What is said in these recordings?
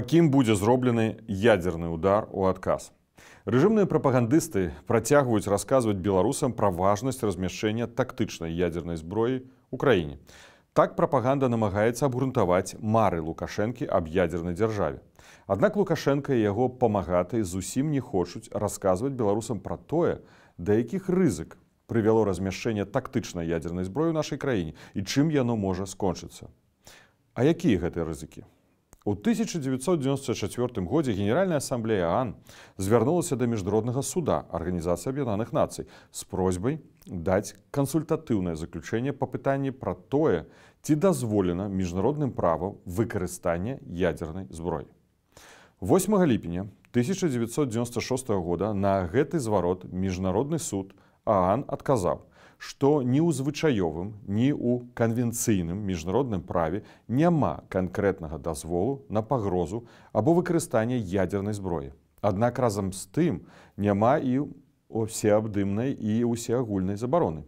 кім будзе зроблены ядерны удар у адказ. Рэжымныя прапагандысты працягваюць расказваць беларусам пра важнасць размяшчэння тактычнай ядернай зброі у краіне. Так прапаганда намагаецца абгрунтаваць мары лукашэнкі аб ядернай дзяржаве. Аднак Лукашенко і яго памагаты зусім не хочуць расказваць беларусам пра тое, да якіх рызык прывяло размяшчэнне тактычнай ядернай зброі ў нашай краіне і чым яно можа скончыцца. А якія гэтыя рызыкі? У 1994 годзе Генеральная Асамблея АН звярнулася да міжнароднага суда Арганізацыі Аб'яднаных Нацый з просьбай даць кансультатыўнае заключэнне па пытанні пра тое, ці дазволена міжнародным правам выкарыстанне ядзернай зброі. 8 ліпеня 1996 года на гэты зварот міжнародны суд АН адказаў, што ні ў звычаёвым, ні ў канвенцыйным міжнародным праве няма канкрэтнага дазволу на пагрозу або выкарыстанне ядзернай зброі. Аднак разам з тым няма і всеабдымнай і ўсеагульнай забароны.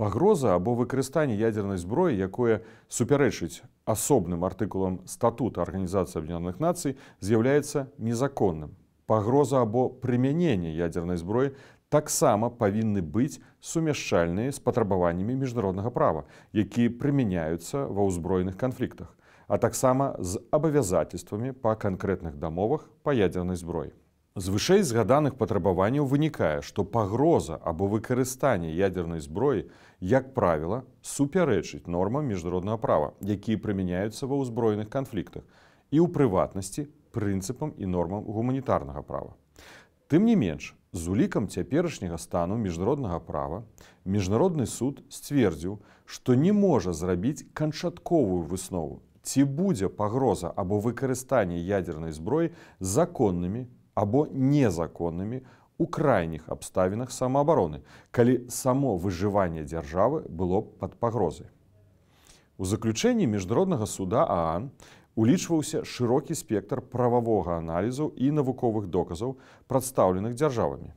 Пагроза або выкарыстанне ядзернай зброі, якое супярэчыць асобным артыкулам статута Арганізацыі Аб'яных Нацый, з'яўляецца незаконным. Пагроза або прымяненне ядзернай зброі таксама павінны быць сумяшчальныя з патрабаваннямі міжнароднага права, якія прымяняюцца ва ўзброеных канфліктах, а таксама з абавязательствамі па канкрэтных дамовах па ядзернай зброі. З вышэй згаданых патрабаванняў вынікае, што пагроза або выкарыстанне ядзернай зброі, як правіла, супярэчыць нормам міжнароднага права, якія прымяняюцца ва ўзброеных канфліктах і ў прыватнасці прынцыпам і нормам гуманітарнага права. Тым не менш, з улікам цяперашняга стану міжнароднага права міжнародны суд сцвердзіў, што не можа зрабіць канчатковую выснову, ці будзе пагроза або выкарыстанне ядзернай зброі законнымі або незаконнымі у крайніх абставінах самаабароны, калі само выжыванне дзяржавы было пад пагрозай. У заключэнні міжнароднага суда ААН улічваўся шырокі спектр прававога аналізу і навуковых доказаў прадстаўленых дзяржавамі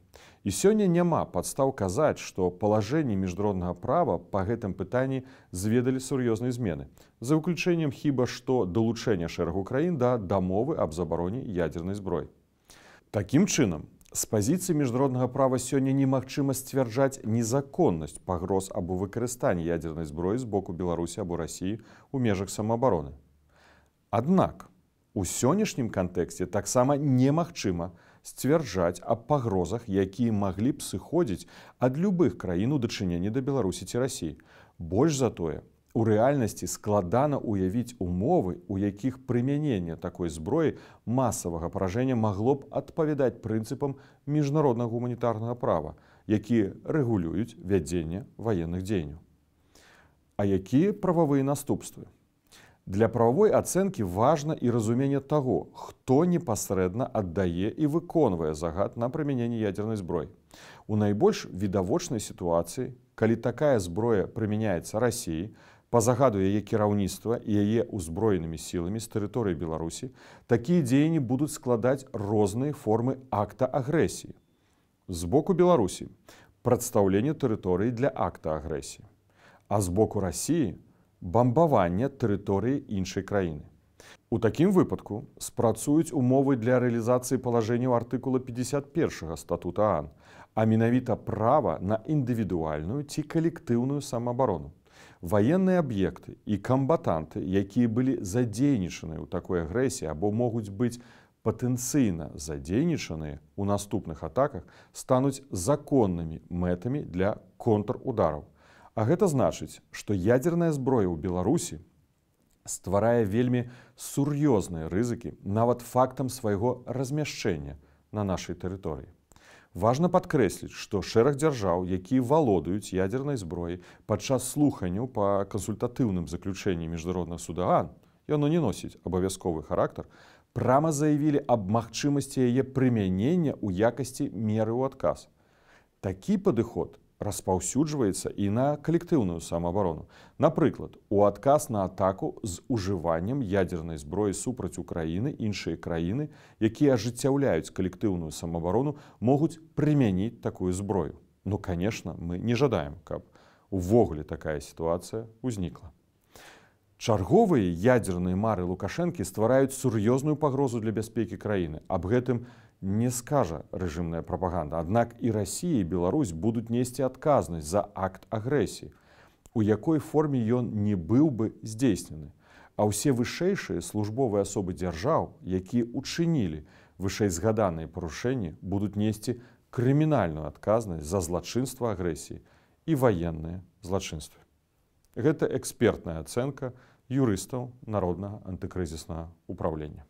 і сёння няма падстаў казаць што палажэнні міжнароднага права по гэтым пытанні зведалі сур'ёзнай змены за выключэннем хіба што далучэння шэрагу краін да дамовы аб забароне ядзернай зброй Такім чынам, з пазіцыі міжнароднага права сёння немагчыма сцвярджаць незаконнасць пагроз або выкарыстання ядзернай зброі з боку Беларусі або рассіі ў межах самаабароны. Аднак у сённяшнім кантэксце таксама немагчыма сцвярджаць аб пагрозах, якія маглі б сыходзіць ад любых краін у дачыненні да Беларусі ці рассіі. Больш затое, у рэальнасці складана ўявіць умовы, у якіх прымяненне такой зброі масавага паражэння магло б адпавядаць прынцыпам міжнароднага гуманітарнага права, якія рэгулююць вядзенне ваенных дзеянняў. А якія прававыя наступствы? Для правовой ацэнкі важна і разуменне таго, хто непасрэдна аддае і выконвае загад на прымяненне ядзернай зброі. У найбольш відавочнай сітуацыі, калі такая зброя прымяняецца рассіі, па загаду яе кіраўніцтва і яе ўзброенымі сіламі з тэрыторыі Беларусі, такія дзеянні будуць складаць розныя формы акта агрэсіі. З боку Беларусі прадстаўленне тэрыторыі для акта агрэсіі. А з боку рассіі, бамбавання тэрыторыі іншай краіны. У такім выпадку спрацуюць умовы для рэалізацыі палажэнняў артыкула 51 статута Аан, а менавіта права на індывідуальную ці калектыўную самаабарону. Ваенныя аб'екты і камбатанты, якія былі задзейнічаныя ў такой агрэсіі або могуць быць патэнцыйна задзейнічаныя ў наступных атаках, стануць законнымі мэтамі для контрудараў. А гэта значыць, што ядерная зброя ў Беларусі стварае вельмі сур'ёзныя рызыкі нават фактам свайго размяшчэння на нашай тэрыторыі. Важна падкрэсліць, што шэраг дзяржаў, якія валодаюць ядернай зброі падчас слуханняў па кансультатыўным заключэнні міжнародных судаган, яно не носіць абавязковы характар, прама заявілі аб магчымасці яе прымянення ў якасці меры ў адказ. Такі падыход распаўсюджваецца і на калектыўную самаабарону. Напрыклад, у адказ на атаку з ужываннем ядзернай зброі супраць Україніны іншыя краіны, якія ажыццяўляюць калектыўную самаабарону, могуць прымяніць такую зброю. Ну конечно, мы не жадаем, каб увогуле такая сітуацыя ўзнікла. Чарговыя ядзерныя мары лукашэнкі ствараюць сур'ёзную пагрозу для бяспекі краіны. Аб гэтым не скажа рэжымная прапаганда. Аднак і Росія і Беларусь будуць несці адказнасць за акт агрэсіі, у якой форме ён не быў бы здзейснены. А ўсе вышэйшыя службовыя асобы дзяржаў, якія учынілі вышэйзгаданыя парушэнні, будуць несці крымінальную адказнасць за злачынства агрэсіі і ваенныя злачынствы. Гэта экспертная ацэнка юрыстаў народнага антыкрызіснага ўправлення.